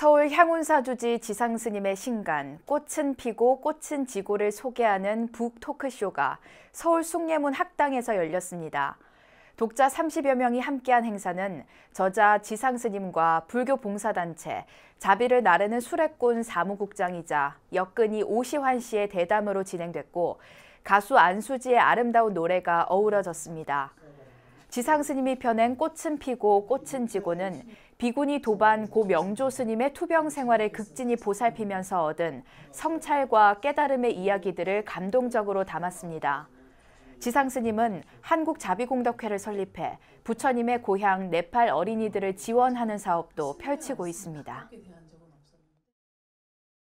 서울 향운사주지 지상스님의 신간 꽃은 피고 꽃은 지고를 소개하는 북 토크쇼가 서울 숭례문 학당에서 열렸습니다. 독자 30여 명이 함께한 행사는 저자 지상스님과 불교 봉사단체, 자비를 나르는 수레꾼 사무국장이자 역근이 오시환 씨의 대담으로 진행됐고 가수 안수지의 아름다운 노래가 어우러졌습니다. 지상 스님이 펴낸 꽃은 피고 꽃은 지고는 비군이 도반 고 명조 스님의 투병 생활을 극진히 보살피면서 얻은 성찰과 깨달음의 이야기들을 감동적으로 담았습니다. 지상 스님은 한국자비공덕회를 설립해 부처님의 고향 네팔 어린이들을 지원하는 사업도 펼치고 있습니다.